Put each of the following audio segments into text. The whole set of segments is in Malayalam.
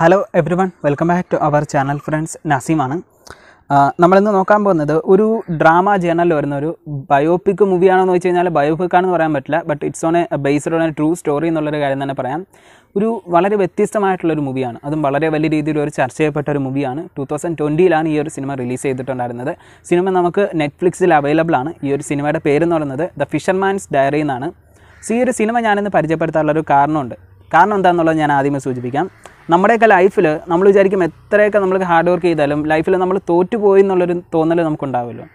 hello everyone welcome back to our channel friends നസീമാണ് നമ്മളിന്ന് നോക്കാൻ പോകുന്നത് ഒരു ഡ്രാമ ജേണലിൽ വരുന്ന ഒരു ബയോപിക് മൂവിയാണോ എന്ന് വെച്ച് കഴിഞ്ഞാൽ ബയോപിക് പറയാൻ പറ്റില്ല but it's on a based on a true story എന്നുള്ളൊരു കാര്യം തന്നെ പറയാം ഒരു വളരെ വ്യത്യസ്തമായിട്ടുള്ളൊരു ഒരു മൂവിയാണ് അതും വളരെ വലിയ രീതിയിൽ ഒരു ചർച്ച ചെയ്യപ്പെട്ട ഒരു മൂവിയാണ് ടു തൗസൻഡ് ട്വൻറ്റിയിലാണ് ഈ ഒരു സിനിമ റിലീസ് ചെയ്തിട്ടുണ്ടായിരുന്നത് സിനിമ നമുക്ക് നെറ്റ്ഫ്ലിക്സിൽ അവൈലബിൾ ആണ് ഈ ഒരു സിനിമയുടെ പേരെന്ന് പറയുന്നത് ദ ഫിഷർമാൻസ് ഡയറി എന്നാണ് സോ ഈ ഒരു സിനിമ ഞാനിന്ന് പരിചയപ്പെടുത്താനുള്ള ഒരു കാരണമുണ്ട് കാരണം എന്താണെന്നുള്ളത് ഞാൻ ആദ്യമേ സൂചിപ്പിക്കാം നമ്മുടെയൊക്കെ ലൈഫിൽ നമ്മൾ വിചാരിക്കും എത്രയൊക്കെ നമ്മൾക്ക് ഹാർഡ് വർക്ക് ചെയ്താലും ലൈഫിൽ നമ്മൾ തോറ്റുപോയി എന്നുള്ളൊരു തോന്നൽ നമുക്കുണ്ടാവുമല്ലോ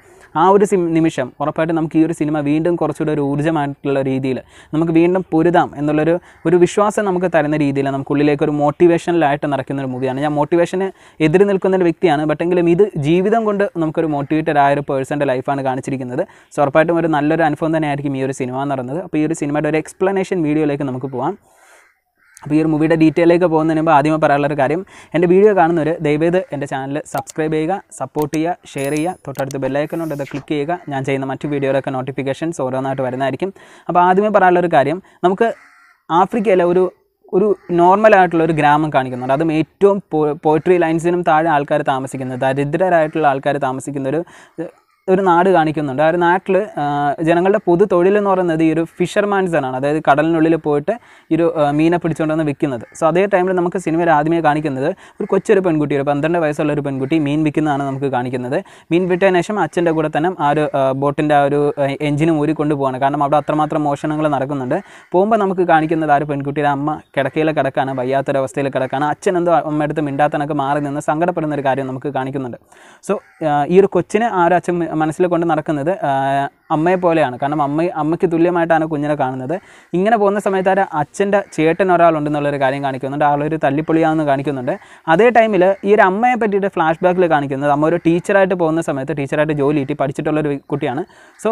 ആ ഒരു നിമിഷം ഉറപ്പായിട്ടും നമുക്ക് ഈ ഒരു സിനിമ വീണ്ടും കുറച്ചുകൂടെ ഒരു ഊർജ്ജമായിട്ടുള്ള രീതിയിൽ നമുക്ക് വീണ്ടും പൊരുതാം എന്നുള്ളൊരു ഒരു വിശ്വാസം നമുക്ക് തരുന്ന രീതിയിൽ നമുക്കുള്ളിലേക്ക് ഒരു മോട്ടിവേഷനിലായിട്ട് നടക്കുന്ന ഒരു മൂവിയാണ് ഞാൻ മോട്ടിവേഷന് എതിര് നിൽക്കുന്ന ഒരു വ്യക്തിയാണ് ബട്ടെങ്കിലും ഇത് ജീവിതം കൊണ്ട് നമുക്കൊരു മോട്ടിവേറ്റഡ് ആയ ഒരു പേഴ്സൻ്റെ ലൈഫാണ് കാണിച്ചിരിക്കുന്നത് സോ ഉറപ്പായിട്ടും ഒരു നല്ലൊരു അനുഭവം തന്നെയായിരിക്കും ഈ ഒരു സിനിമ എന്ന് പറയുന്നത് അപ്പോൾ ഈ ഒരു സിനിമയുടെ ഒരു എക്സ്പ്ലനേഷൻ വീഡിയോയിലേക്ക് നമുക്ക് പോകാം അപ്പോൾ ഈ ഒരു മൂവിയുടെ ഡീറ്റെയിലേക്ക് പോകുന്നതിന് മുമ്പ് ആദ്യമേ പറയാനുള്ളൊരു കാര്യം എൻ്റെ വീഡിയോ കാണുന്നവർ ദയവേത് എൻ്റെ ചാനൽ സബ്സ്ക്രൈബ് ചെയ്യുക സപ്പോർട്ട് ചെയ്യുക ഷെയർ ചെയ്യുക തൊട്ടടുത്ത് ബെല്ലൈക്കനുണ്ട് അത് ക്ലിക്ക് ചെയ്യുക ഞാൻ ചെയ്യുന്ന മറ്റു വീഡിയോയിലൊക്കെ നോട്ടിഫിക്കേഷൻസ് ഓരോന്നായിട്ട് വരുന്നതായിരിക്കും അപ്പോൾ ആദ്യമേ പറയാനുള്ളൊരു കാര്യം നമുക്ക് ആഫ്രിക്കയിലെ ഒരു ഒരു ആയിട്ടുള്ള ഒരു ഗ്രാമം കാണിക്കുന്നുണ്ട് അതും ഏറ്റവും പോയിട്രി ലൈൻസിനും താഴെ ആൾക്കാർ താമസിക്കുന്നത് ദരിദ്രരായിട്ടുള്ള ആൾക്കാർ താമസിക്കുന്ന ഒരു ഒരു നാട് കാണിക്കുന്നുണ്ട് ആ ഒരു നാട്ടിൽ ജനങ്ങളുടെ പൊതു തൊഴിൽ എന്ന് പറയുന്നത് ഈ ഒരു ആണ് അതായത് കടലിനുള്ളിൽ പോയിട്ട് ഈ ഒരു മീനെ പിടിച്ചുകൊണ്ട് വന്ന് വിൽക്കുന്നത് സോ അതേ ടൈമിൽ നമുക്ക് സിനിമയിൽ ആദ്യമേ കാണിക്കുന്നത് ഒരു കൊച്ചൊരു പെൺകുട്ടി ഒരു പന്ത്രണ്ട് വയസ്സുള്ള ഒരു പെൺകുട്ടി മീൻ വിൽക്കുന്നതാണ് നമുക്ക് കാണിക്കുന്നത് മീൻ വിട്ടതിന് ശേഷം അച്ഛൻ്റെ കൂടെ തന്നെ ആ ഒരു ബോട്ടിൻ്റെ ആ ഒരു എഞ്ചിനും ഊരി കൊണ്ടുപോകാണ് കാരണം അവിടെ അത്രമാത്രം മോഷണങ്ങൾ നടക്കുന്നുണ്ട് പോകുമ്പോൾ നമുക്ക് കാണിക്കുന്നത് ആ ഒരു പെൺകുട്ടിയുടെ അമ്മ കിടക്കയിൽ കിടക്കാണ് വയ്യാത്തൊരവസ്ഥയിൽ കിടക്കാണ് അച്ഛൻ എന്തോ അമ്മയടുത്ത് മിണ്ടാത്തനൊക്കെ മാറി നിന്ന് സങ്കടപ്പെടുന്ന ഒരു കാര്യം നമുക്ക് കാണിക്കുന്നുണ്ട് സോ ഈ ഒരു കൊച്ചിനെ ആ ഒരു അച്ഛൻ മനസ്സിൽ കൊണ്ട് നടക്കുന്നത് അമ്മയെ പോലെയാണ് കാരണം അമ്മ അമ്മയ്ക്ക് തുല്യമായിട്ടാണ് കുഞ്ഞിനെ കാണുന്നത് ഇങ്ങനെ പോകുന്ന സമയത്ത് ആ അച്ഛൻ്റെ ചേട്ടൻ ഒരാളുണ്ടെന്നുള്ളൊരു കാര്യം കാണിക്കുന്നുണ്ട് ആളൊരു തല്ലിപ്പൊളിയാണെന്ന് കാണിക്കുന്നുണ്ട് അതേ ടൈമിൽ ഈ ഒരു അമ്മയെ പറ്റിയിട്ട് ഫ്ലാഷ് ബാക്കിൽ കാണിക്കുന്നത് അമ്മ ഒരു ടീച്ചറായിട്ട് പോകുന്ന സമയത്ത് ടീച്ചറായിട്ട് ജോലി കിട്ടി പഠിച്ചിട്ടുള്ളൊരു കുട്ടിയാണ് സോ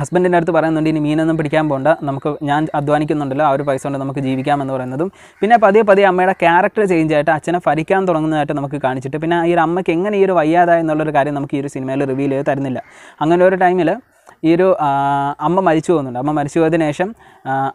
ഹസ്ബൻഡിൻ്റെ അടുത്ത് പറയുന്നുണ്ട് ഇനി മീനൊന്നും പിടിക്കാൻ പോകണ്ട നമുക്ക് ഞാൻ അധ്വാനിക്കുന്നുണ്ടല്ലോ ആ ഒരു പൈസ കൊണ്ട് നമുക്ക് ജീവിക്കാമെന്ന് പറയുന്നതും പിന്നെ പതിയെ പതിയെ അമ്മയുടെ ക്യാരക്ടർ ചേഞ്ച് ആയിട്ട് അച്ഛനെ ഭരിക്കാൻ തുടങ്ങുന്നതായിട്ട് നമുക്ക് കാണിച്ചിട്ട് പിന്നെ ഈ ഒരു അമ്മയ്ക്ക് എങ്ങനെ ഈ ഒരു വയ്യാതായെന്നുള്ളൊരു കാര്യം നമുക്ക് ഈ ഒരു സിനിമയിൽ റിവീൽ ചെയ്ത് തരുന്നില്ല അങ്ങനെ ഒരു ടൈമിൽ ഈ ഒരു അമ്മ മരിച്ചു പോകുന്നുണ്ട് അമ്മ മരിച്ചു പോയതിനു ശേഷം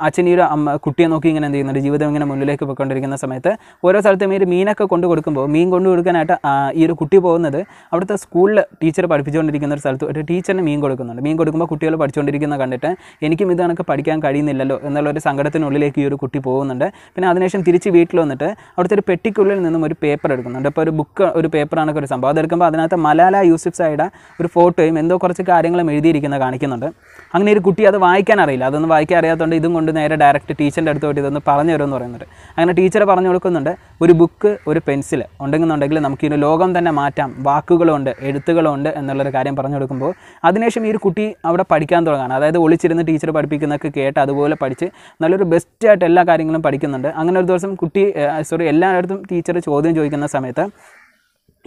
അച്ഛൻ ഈ ഒരു അമ്മ കുട്ടിയെ നോക്കി ഇങ്ങനെ എന്ത് ചെയ്യുന്നുണ്ട് ജീവിതം ഇങ്ങനെ മുന്നിലേക്ക് പോയിക്കൊണ്ടിരിക്കുന്ന സമയത്ത് ഓരോ സ്ഥലത്തും ഈ ഒരു മീനൊക്കെ കൊണ്ടു കൊടുക്കുമ്പോൾ മീൻ കൊണ്ടു കൊടുക്കാനായിട്ട് ഈ ഒരു കുട്ടി പോകുന്നത് അവിടുത്തെ സ്കൂളിൽ ടീച്ചർ പഠിപ്പിച്ചുകൊണ്ടിരിക്കുന്ന ഒരു സ്ഥലത്ത് ഒരു ടീച്ചറിന് മീൻ കൊടുക്കുന്നുണ്ട് മീൻ കൊടുക്കുമ്പോൾ കുട്ടികൾ പഠിച്ചുകൊണ്ടിരിക്കുന്ന കണ്ടിട്ട് എനിക്കും ഇത് കണക്ക് പഠിക്കാൻ കഴിയുന്നില്ലല്ലോ എന്നുള്ള ഒരു സങ്കടത്തിനുള്ളിലേക്ക് ഈ ഒരു കുട്ടി പോകുന്നുണ്ട് പിന്നെ അതിനുശേഷം തിരിച്ച് വീട്ടിൽ വന്നിട്ട് അവിടുത്തെ ഒരു പെട്ടിക്കുള്ളിൽ നിന്നും ഒരു പേപ്പർ എടുക്കുന്നുണ്ട് അപ്പോൾ ഒരു ബുക്ക് ഒരു പേപ്പറാണൊക്കെ ഒരു സംഭവം അതെടുക്കുമ്പോൾ അതിനകത്ത് മലാല യൂസഫ് സൈഡ ഒരു ഫോട്ടോയും എന്തോ കുറച്ച് കാര്യങ്ങളും എഴുതിയിരിക്കുന്ന കാണിക്കുന്നുണ്ട് അങ്ങനെ ഒരു കുട്ടി അത് വായിക്കാൻ അറിയില്ല അതൊന്നും വായിക്കാൻ അറിയാത്തതുകൊണ്ട് ഇതും കൊണ്ട് നേരെ ഡയറക്റ്റ് ടീച്ചറിൻ്റെ അടുത്ത് പോയിട്ട് ഇതൊന്ന് പറഞ്ഞു തരുമെന്ന് പറയുന്നുണ്ട് അങ്ങനെ ടീച്ചർ പറഞ്ഞു കൊടുക്കുന്നുണ്ട് ഒരു ബുക്ക് ഒരു പെൻസിൽ ഉണ്ടെങ്കിൽ നമുക്ക് ഇതിന് ലോകം തന്നെ മാറ്റാം വാക്കുകളുണ്ട് എഴുത്തുകളുണ്ട് എന്നുള്ളൊരു കാര്യം പറഞ്ഞു കൊടുക്കുമ്പോൾ അതിനുശേഷം ഈ ഒരു കുട്ടി അവിടെ പഠിക്കാൻ തുടങ്ങാണ് അതായത് ഒളിച്ചിരുന്ന് ടീച്ചർ പഠിപ്പിക്കുന്നതൊക്കെ കേട്ട് അതുപോലെ പഠിച്ച് നല്ലൊരു ബെസ്റ്റായിട്ട് എല്ലാ കാര്യങ്ങളും പഠിക്കുന്നുണ്ട് അങ്ങനെ ഒരു ദിവസം കുട്ടി സോറി എല്ലായിടത്തും ടീച്ചർ ചോദ്യം ചോദിക്കുന്ന സമയത്ത്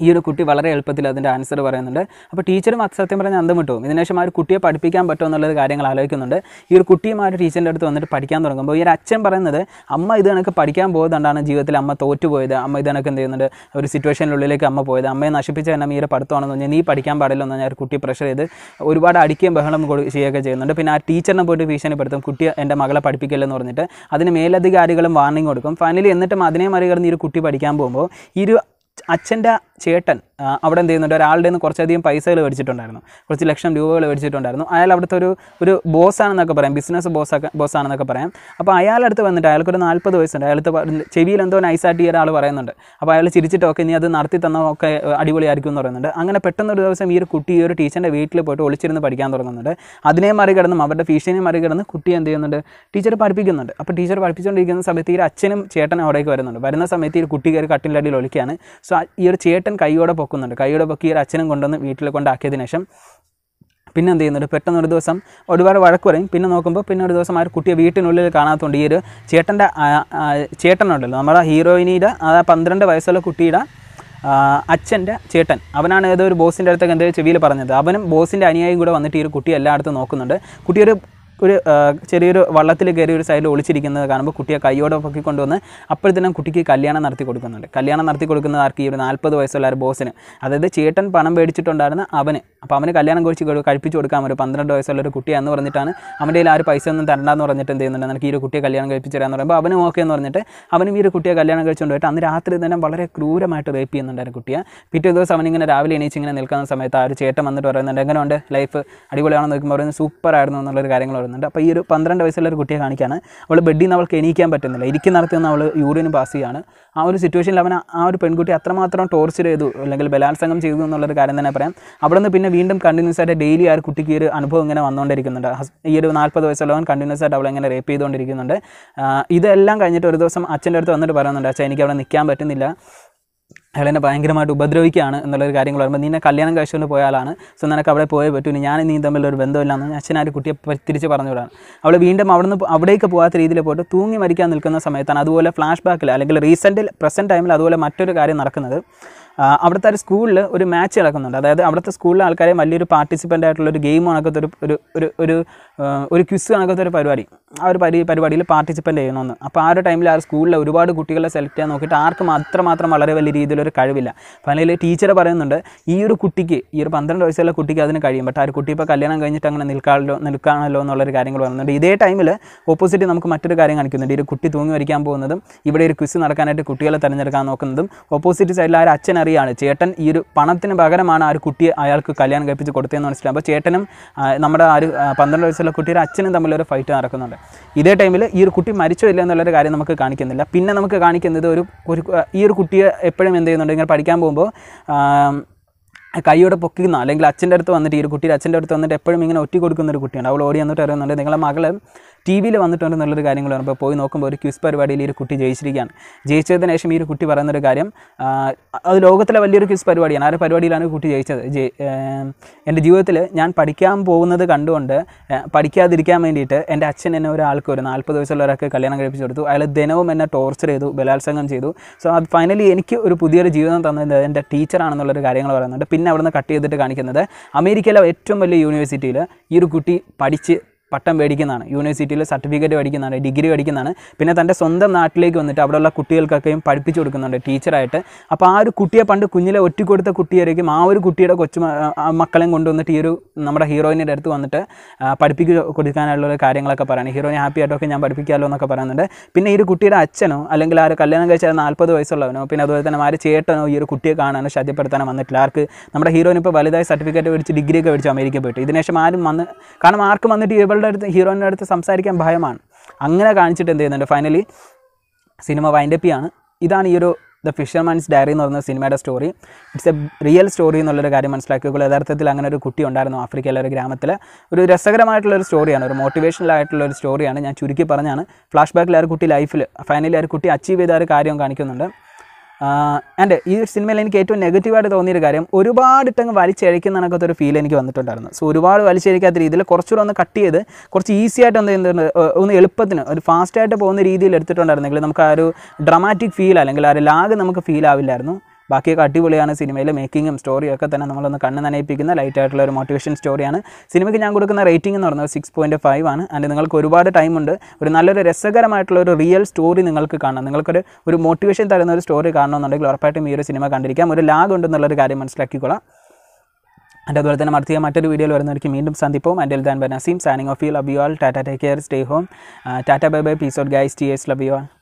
ഈ ഒരു കുട്ടി വളരെ എളുപ്പത്തിൽ അതിൻ്റെ ആൻസർ പറയുന്നുണ്ട് അപ്പോൾ ടീച്ചറും സത്യം പറഞ്ഞാൽ അന്തം വിട്ടു ഇതിനുശേഷം ആ ഒരു കുട്ടിയെ പഠിപ്പിക്കാൻ പറ്റുമോ എന്നുള്ളത് കാര്യങ്ങൾ ആലോചിക്കുന്നുണ്ട് ഈ ഒരു കുട്ടിയും ആ ഒരു ടീച്ചറിൻ്റെ അടുത്ത് വന്നിട്ട് പഠിക്കാൻ തുടങ്ങുമ്പോൾ ഈ ഒരു അച്ഛൻ പറയുന്നത് അമ്മ ഇത് കണക്ക് പഠിക്കാൻ പോയതുകൊണ്ടാണ് ജീവിതത്തിൽ അമ്മ തോറ്റുപോയത് അമ്മ ഇത് കണക്ക് എന്ത് ചെയ്യുന്നുണ്ട് ഒരു സിറ്റുവേഷനിലുള്ളിലേക്ക് അമ്മ പോയത് അമ്മയെ നശിപ്പിച്ച തന്നെ ഈ ഒരു പഠിത്തമാണെന്ന് പറഞ്ഞാൽ നീ പഠിക്കാൻ പാടില്ല എന്ന് പറഞ്ഞാൽ ഒരു കുട്ടി പ്രഷർ ചെയ്ത് ഒരുപാട് അടിക്കുകയും ബഹളം ചെയ്യുകയൊക്കെ ചെയ്യുന്നുണ്ട് പിന്നെ ആ ടീച്ചറിനെ പോയിട്ട് ഭീഷണിപ്പെടുത്തും കുട്ടി എൻ്റെ മകളെ പഠിപ്പിക്കില്ലെന്ന് പറഞ്ഞിട്ട് അതിന് മേലധികാരികളും വാർണിംഗ് കൊടുക്കും ഫൈനലി എന്നിട്ടും അതിനെ മറികടന്ന് ഈ ഒരു കുട്ടി പഠിക്കാൻ പോകുമ്പോൾ ഈ ഒരു അച്ഛൻ്റെ ചേട്ടൻ അവിടെ എന്ത് ചെയ്യുന്നുണ്ട് ഒരാളുടെ നിന്ന് കുറച്ചധികം പൈസകൾ മേടിച്ചിട്ടുണ്ടായിരുന്നു കുറച്ച് ലക്ഷം രൂപകൾ മേടിച്ചിട്ടുണ്ടായിരുന്നു അയാൾ അവിടുത്തെ ഒരു ഒരു ബോസാണെന്നൊക്കെ പറയാം ബിസിനസ് ബോസൊക്കെ ബോസാണെന്നൊക്കെ പറയാം അപ്പോൾ അയാളടുത്ത് വന്നിട്ട് അയാൾക്കൊരു നാൽപ്പത് വയസ്സുണ്ട് അയാളത്ത് ചെവിയിൽ എന്തോ നൈസായിട്ട് ഒരാൾ പറയുന്നുണ്ട് അപ്പോൾ അയാൾ ചിരിച്ചിട്ടൊക്കെ ഇനി അത് നടത്തി തന്നോ ഒക്കെ അടിപൊളിയായിരിക്കും എന്ന് പറയുന്നുണ്ട് അങ്ങനെ പെട്ടെന്ന് ഒരു ദിവസം ഈ ഒരു കുട്ടി ഈ ഒരു ടീച്ചറിൻ്റെ വീട്ടിൽ പോയിട്ട് ഒളിച്ചിരുന്ന് പഠിക്കാൻ തുടങ്ങുന്നുണ്ട് അതിനെ മറികടന്നും അവരുടെ ഭീഷണിയെ മറികടന്ന് കുട്ടി എന്ത് ചെയ്യുന്നുണ്ട് ടീച്ചർ പഠിപ്പിക്കുന്നുണ്ട് അപ്പോൾ ടീച്ചർ പഠിപ്പിച്ചുകൊണ്ടിരിക്കുന്ന സമയത്ത് ഈ അച്ഛനും ചേട്ടനും അവിടേക്ക് വരുന്നുണ്ട് വരുന്ന സമയത്ത് ഈ കുട്ടി കയറി കട്ടിലടിയിൽ ഒളിക്കുകയാണ് സോ ഈ ഒരു ചേട്ടൻ കൈയോടെ പൊക്കുന്നുണ്ട് കൈയോടെ പൊക്കി ഈ ഒരു അച്ഛനും കൊണ്ടുവന്ന് വീട്ടിൽ കൊണ്ടാക്കിയതിനു ശേഷം പിന്നെ എന്ത് ചെയ്യുന്നുണ്ട് പെട്ടെന്ന് ഒരു ദിവസം ഒരുപാട് വഴക്ക് പറയും പിന്നെ നോക്കുമ്പോൾ പിന്നെ ഒരു ദിവസം ആ ഒരു കുട്ടിയെ വീട്ടിനുള്ളിൽ കാണാത്തതുകൊണ്ട് ഈ ഒരു ചേട്ടൻ്റെ ചേട്ടനുണ്ടല്ലോ നമ്മുടെ ഹീറോയിനിയുടെ ആ പന്ത്രണ്ട് വയസ്സുള്ള കുട്ടിയുടെ അച്ഛൻ്റെ ചേട്ടൻ അവനാണ് ഏതോ ഒരു ബോസിൻ്റെ അടുത്തൊക്കെ എന്തെങ്കിലും ചെവിയിൽ പറഞ്ഞത് അവനും ബോസിൻ്റെ അനുയായും കൂടെ വന്നിട്ട് ഈ ഒരു കുട്ടി എല്ലായിടത്തും നോക്കുന്നുണ്ട് കുട്ടിയൊരു ഒരു ചെറിയൊരു വള്ളത്തിൽ കയറി ഒരു സൈഡിൽ ഒളിച്ചിരിക്കുന്നത് കാണുമ്പോൾ കുട്ടിയെ കൈയോടെ കൊണ്ടുവന്ന് അപ്പോഴത്തേനും കുട്ടിക്ക് കല്യാണം നടത്തി കൊടുക്കുന്നുണ്ട് കല്യാണം നടത്തി കൊടുക്കുന്നത് ആർക്ക് ഈ ഒരു നാൽപ്പത് വയസ്സുള്ള ഒരു ബോസിന് അതായത് ചേട്ടൻ പണം മേടിച്ചിട്ടുണ്ടായിരുന്ന അവന് അപ്പോൾ അവന് കല്യാണം കുറിച്ച് കഴിപ്പിച്ച് കൊടുക്കാം ഒരു പന്ത്രണ്ട് വയസ്സുള്ള ഒരു കുട്ടിയാന്ന് പറഞ്ഞിട്ടാണ് അവൻ്റെ കയ്യിൽ ഒരു പൈസ ഒന്നും തരണ്ടെന്ന് പറഞ്ഞിട്ട് എന്ത് ചെയ്യുന്നുണ്ട് എനിക്ക് ഈ ഒരു കുട്ടിയെ കല്യാണം കഴിപ്പിച്ച് തരാമെന്ന് പറയുമ്പോൾ അവനും ഓക്കെ എന്ന് പറഞ്ഞിട്ട് അവനും ഈ ഒരു കുട്ടിയെ കല്യാണം കഴിച്ചുകൊണ്ട് പോയിട്ട് അന്ന് രാത്രി തന്നെ വളരെ ക്രൂരമായിട്ട് റേപ്പ് ചെയ്യുന്നുണ്ടായിരുന്നു കുട്ടിയെ പിറ്റേ ദിവസം അവനിങ്ങനെ രാവിലെ എണീച്ച് ഇങ്ങനെ നിൽക്കുന്ന സമയത്ത് ആ ഒരു ചേട്ടൻ വന്നിട്ട് പറയുന്നുണ്ട് എങ്ങനെയുണ്ട് ലൈഫ് അടിപൊളിയാണെന്ന് നോക്കുമ്പോൾ പറയുന്നത് സൂപ്പറായിരുന്നു എന്നുള്ളൊരു കാര്യങ്ങൾ പറയുന്നുണ്ട് അപ്പോൾ ഈ ഒരു പന്ത്രണ്ട് വയസ്സുള്ള ഒരു കുട്ടിയെ കാണിക്കുകയാണ് അവൾ ബെഡിൽ നിന്ന് അവൾക്ക് എണീക്കാൻ പറ്റുന്നില്ല ഇരിക്കുന്നിടത്ത് നിന്ന് അവൾ യൂറിന് പാസ് ചെയ്യുകയാണ് ആ ഒരു സിറ്റുവേഷനിൽ അവൻ ആ ഒരു പെൺകുട്ടി അത്രമാത്രം ടോർച്ചർ ചെയ്തു അല്ലെങ്കിൽ ബലാത്സംഗം ചെയ്തു എന്നുള്ളൊരു കാര്യം തന്നെ പറയാം അവിടെ നിന്ന് പിന്നെ വീണ്ടും കണ്ടിന്യൂസ് ആയിട്ട് ഡെയിലി ആ ഒരു കുട്ടിക്ക് ഈ ഒരു അനുഭവം ഇങ്ങനെ വന്നുകൊണ്ടിരിക്കുന്നുണ്ട് ഈ ഒരു നാൽപ്പത് വയസ്സുള്ളവൻ കണ്ടിന്യൂസ് ആയിട്ട് അവളെ ഇങ്ങനെ റേപ്പ് ചെയ്തുകൊണ്ടിരിക്കുന്നുണ്ട് ഇതെല്ലാം കഴിഞ്ഞിട്ട് ഒരു ദിവസം അച്ഛൻ്റെ അടുത്ത് വന്നിട്ട് പറയുന്നുണ്ട് അച്ഛാ എനിക്ക് അവിടെ നിൽക്കാൻ പറ്റുന്നില്ല അയാൾ ഭയങ്കരമായിട്ട് ഉപദ്രവിക്കുകയാണ് എന്നുള്ളൊരു കാര്യങ്ങൾ പറയുമ്പോൾ നിന്നെ കല്യാണം കഴിച്ചുകൊണ്ട് പോയാലാണ് സോ നിനക്ക് അവിടെ പോയേ പറ്റൂ ഞാൻ നീ തമ്മിലൊരു ബന്ധമില്ലാന്ന് അച്ഛൻ ഒരു കുട്ടിയെ തിരിച്ച് പറഞ്ഞുവിടാണ് അവൾ വീണ്ടും അവിടുന്ന് അവിടേക്ക് പോകാത്ത രീതിയിൽ പോയിട്ട് തൂങ്ങി മരിക്കാൻ നിൽക്കുന്ന സമയത്താണ് അതുപോലെ ഫ്ലാഷ് ബാക്കിൽ അല്ലെങ്കിൽ റീസെൻ്റിൽ പ്രസൻറ്റ് ടൈമിൽ അതുപോലെ മറ്റൊരു കാര്യം നടക്കുന്നത് അവിടുത്തെ ഒരു സ്കൂളിൽ ഒരു മാച്ച് നടക്കുന്നുണ്ട് അതായത് അവിടുത്തെ സ്കൂളിലെ ആൾക്കാരെ വലിയൊരു പാർട്ടിസിപ്പൻ്റ് ആയിട്ടുള്ള ഒരു ഗെയിം കണക്കത്തെ ഒരു ഒരു ഒരു ഒരു ക്വിസ് കണക്കത്തെ ഒരു പരിപാടി ആ ഒരു പരി പരിപാടിയിൽ പാർട്ടിസിപ്പേറ്റ് ചെയ്യണമെന്ന് അപ്പോൾ ആ ഒരു ടൈമിൽ ആ സ്കൂളിലെ ഒരുപാട് കുട്ടികളെ സെലക്ട് ചെയ്യാൻ നോക്കിയിട്ട് ആർക്കും അത്രമാത്രം വളരെ വലിയ രീതിയിലൊരു കഴിവില്ല ഫൈനലിൽ ടീച്ചർ പറയുന്നുണ്ട് ഈ ഒരു കുട്ടിക്ക് ഈ ഒരു പന്ത്രണ്ട് വയസ്സുള്ള കുട്ടിക്ക് അതിന് കഴിയും ബട്ട് ആ ഒരു കുട്ടി ഇപ്പോൾ കല്യാണം കഴിഞ്ഞിട്ട് അങ്ങനെ നിൽക്കാണല്ലോ നിൽക്കാണല്ലോ എന്നുള്ളൊരു കാര്യങ്ങൾ പറയുന്നുണ്ട് ഇതേ ടൈമിൽ ഓപ്പോസിറ്റ് നമുക്ക് മറ്റൊരു കാര്യം കാണിക്കുന്നുണ്ട് ഈ ഒരു കുട്ടി തൂങ്ങി വരയ്ക്കാൻ പോകുന്നതും ഇവിടെ ഒരു ക്വിസ് നടക്കാനായിട്ട് കുട്ടികളെ തിരഞ്ഞെടുക്കാൻ നോക്കുന്നതും ഓപ്പോസിറ്റ് സൈഡിൽ ആ ഒരു അച്ഛൻ അറിയാണ് ചേട്ടൻ ഈ ഒരു പണത്തിന് പകരമാണ് ആ ഒരു കുട്ടിയെ അയാൾക്ക് കല്യാണം കഴിപ്പിച്ച് കൊടുത്തതെന്ന് മനസ്സിലാവും അപ്പോൾ ചേട്ടനും നമ്മുടെ ആ ഒരു പന്ത്രണ്ട് വയസ്സുള്ള കുട്ടിയുടെ അച്ഛനും തമ്മിലൊരു ഫൈറ്റ് നടക്കുന്നുണ്ട് ഇതേ ടൈമിൽ ഈ ഒരു കുട്ടി മരിച്ചോ ഇല്ല എന്നുള്ളൊരു കാര്യം നമുക്ക് കാണിക്കുന്നില്ല പിന്നെ നമുക്ക് കാണിക്കുന്നത് ഒരു ഒരു ഈ ഒരു കുട്ടിയെ എപ്പോഴും എന്ത് ചെയ്യുന്നുണ്ട് ഇങ്ങനെ പഠിക്കാൻ പോകുമ്പോൾ കൈയോടെ പൊക്കുന്ന അല്ലെങ്കിൽ അച്ഛൻ്റെ അടുത്ത് വന്നിട്ട് ഈ ഒരു കുട്ടിയുടെ അച്ഛൻ്റെ അടുത്ത് വന്നിട്ട് എപ്പോഴും ഇങ്ങനെ ഒറ്റ കൊടുക്കുന്ന ഒരു കുട്ടിയാണ് അവൾ ഓടി വന്നിട്ട് അറിയുന്നുണ്ട് നിങ്ങളെ മകൾ ടി വിയിൽ വന്നിട്ടുണ്ട് എന്നുള്ളൊരു കാര്യങ്ങൾ പറയുമ്പോൾ പോയി നോക്കുമ്പോൾ ഒരു ക്വിസ് പരിപാടിയിൽ ഒരു കുട്ടി ജയിച്ചിരിക്കുകയാണ് ജയിച്ചതിന് ശേഷം ഈ ഒരു കുട്ടി പറയുന്നൊരു കാര്യം അത് ലോകത്തിലെ വലിയൊരു ക്വിസ് പരിപാടിയാണ് ആ പരിപാടിയിലാണ് കുട്ടി ജയിച്ചത് എൻ്റെ ജീവിതത്തിൽ ഞാൻ പഠിക്കാൻ പോകുന്നത് കണ്ടുകൊണ്ട് പഠിക്കാതിരിക്കാൻ വേണ്ടിയിട്ട് എൻ്റെ അച്ഛൻ എന്നെ ഒരാൾക്ക് ഒരു നാൽപ്പത് വയസ്സുള്ള ഒരാൾക്ക് കല്യാണം കഴിപ്പിച്ചു കൊടുത്തു അയാൾ ദിനവും എന്നെ ടോർച്ചർ ചെയ്തു ബലാത്സംഗം ചെയ്തു സോ അത് ഫൈനലി എനിക്ക് ഒരു പുതിയൊരു ജീവിതം തന്നത് എൻ്റെ ടീച്ചറാണെന്നുള്ളൊരു കാര്യങ്ങൾ പറയുന്നുണ്ട് പിന്നെ അവിടുന്ന് കട്ട് ചെയ്തിട്ട് കാണിക്കുന്നത് അമേരിക്കയിലെ ഏറ്റവും വലിയ യൂണിവേഴ്സിറ്റിയിൽ ഈ ഒരു കുട്ടി പഠിച്ച് പട്ടം മേടിക്കുന്നതാണ് യൂണിവേഴ്സിറ്റിയിൽ സർട്ടിഫിക്കറ്റ് മേടിക്കുന്നതാണ് ഡിഗ്രി മേടിക്കുന്നതാണ് പിന്നെ തൻ്റെ സ്വന്തം നാട്ടിലേക്ക് വന്നിട്ട് അവിടെയുള്ള കുട്ടികൾക്കൊക്കെയും പഠിപ്പിച്ചു കൊടുക്കുന്നുണ്ട് ടീച്ചറായിട്ട് അപ്പോൾ ആ ഒരു കുട്ടിയെ പണ്ട് കുഞ്ഞിലെ ഒറ്റ കൊടുത്ത കുട്ടിയായിരിക്കും ആ ഒരു കുട്ടിയുടെ കൊച്ചു മക്കളെയും കൊണ്ടുവന്നിട്ട് ഈ ഒരു നമ്മുടെ ഹീറോയിൻ്റെ അടുത്ത് വന്നിട്ട് പഠിപ്പിച്ച് കൊടുക്കാനുള്ള കാര്യങ്ങളൊക്കെ പറയുന്നത് ഹീറോയിനെ ഹാപ്പി ആയിട്ടൊക്കെ ഞാൻ പഠിപ്പിക്കാമല്ലോ എന്നൊക്കെ പറയുന്നുണ്ട് പിന്നെ ഈ ഒരു കുട്ടിയുടെ അച്ഛനോ അല്ലെങ്കിൽ ആ ഒരു കല്യാണം കഴിച്ച നാൽപ്പത് വയസ്സുള്ളവനോ പിന്നെ അതുപോലെ തന്നെ ആര് ചേട്ടനോ ഈ ഒരു കുട്ടിയെ കാണാനോ ശാദ്യപ്പെടുത്താനോ വന്നിട്ടില്ല ആർക്ക് നമ്മുടെ ഹീറോയിൻ ഇപ്പോൾ വലുതായി സർട്ടിഫിക്കറ്റ് മേടിച്ച് ഡിഗ്രിയൊക്കെ മേടിച്ച് അമേരിക്ക പോയിട്ട് ഇതിനുശേഷം ആരും വന്ന് കാരണം ആർക്കും വന്നിട്ട് ഇവളുടെ ഹീറോയുടെ അടുത്ത് ഹീറോയിൻ്റെ അടുത്ത് സംസാരിക്കാൻ ഭയമാണ് അങ്ങനെ കാണിച്ചിട്ട് എന്ത് ചെയ്യുന്നുണ്ട് ഫൈനലി സിനിമ വൈൻഡപ്പിയാണ് ഇതാണ് ഈ ഒരു ദ ഫിഷർമാൻസ് ഡയറി എന്ന് പറയുന്ന സിനിമയുടെ story it's a real story എന്നുള്ളൊരു കാര്യം മനസ്സിലാക്കിയുള്ളൂ യഥാർത്ഥത്തിൽ അങ്ങനെ ഒരു കുട്ടി ഉണ്ടായിരുന്നു ആഫ്രിക്കയിലെ ഒരു ഗ്രാമത്തിൽ ഒരു രസകരമായിട്ടുള്ള ഒരു സ്റ്റോറിയാണ് ഒരു മോട്ടിവേഷണൽ ആയിട്ടുള്ള ഒരു സ്റ്റോറിയാണ് ഞാൻ ചുരുക്കി പറഞ്ഞാണ് ഫ്ലാഷ് ബാക്കിൽ ആ ഒരു കുട്ടി ലൈഫിൽ ഫൈനലി ആ ഒരു കുട്ടി അച്ചീവ് ചെയ്ത ഒരു കാര്യം കാണിക്കുന്നുണ്ട് ആൻഡ് ഈ സിനിമയിൽ എനിക്ക് ഏറ്റവും നെഗറ്റീവായിട്ട് തോന്നിയൊരു കാര്യം ഒരുപാട് ഇട്ടങ്ങ് വലിച്ചഴിക്കുന്ന കണക്കത്തെ ഒരു ഫീൽ എനിക്ക് വന്നിട്ടുണ്ടായിരുന്നു സോ ഒരുപാട് വലിച്ചഴിക്കാത്ത രീതിയിൽ കുറച്ചുകൂടെ ഒന്ന് കട്ട് ചെയ്ത് കുറച്ച് ഈസി ആയിട്ട് ഒന്ന് എന്ത് ഒന്ന് എളുപ്പത്തിന് ഒരു ഫാസ്റ്റായിട്ട് പോകുന്ന രീതിയിൽ എടുത്തിട്ടുണ്ടായിരുന്നെങ്കിൽ നമുക്ക് ആ ഒരു ഡ്രമാറ്റിക് ഫീൽ അല്ലെങ്കിൽ ആ ഒരു ലാഗ് നമുക്ക് ഫീൽ ആവില്ലായിരുന്നു ബാക്കിയൊക്കെ അടിപൊളിയാണ് സിനിമയിലെ മേക്കിങ്ങും സ്റ്റോറിയൊക്കെ തന്നെ നമ്മളൊന്ന് കണ്ണ് നനയിപ്പിക്കുന്ന ലൈറ്റ് ആയിട്ടുള്ള ഒരു മോട്ടിവേഷൻ സ്റ്റോറിയാണ് സിനിമയ്ക്ക് ഞാൻ കൊടുക്കുന്ന റേറ്റിംഗ് എന്ന് പറഞ്ഞാൽ സിക്സ് പോയിൻറ്റ് ഫൈവ് ആണ് ആൻഡ് നിങ്ങൾക്ക് ഒരുപാട് ടൈമുണ്ട് ഒരു നല്ലൊരു രസകരമായിട്ടുള്ള ഒരു റിയൽ സ്റ്റോറി നിങ്ങൾക്ക് കാണാം നിങ്ങൾക്കൊരു ഒരു മോട്ടിവേഷൻ തരുന്ന ഒരു സ്റ്റോറി കാണണമെന്നുണ്ടെങ്കിൽ ഉറപ്പായിട്ടും ഈ ഒരു സിനിമ കണ്ടിരിക്കാം ഒരു ലാഗ് ഉണ്ടെന്നുള്ളൊരു കാര്യം മനസ്സിലാക്കിക്കൊള്ളാം ആൻഡ് അതുപോലെ തന്നെ മർത്തിയ മറ്റൊരു വീഡിയോയിൽ വരുന്നവർക്ക് വീണ്ടും സന്ദിപ്പവും ആൻഡ് എൽദാൻ ബനാസീം signing off you love you all tata take care stay home tata bye bye peace out guys T S love you all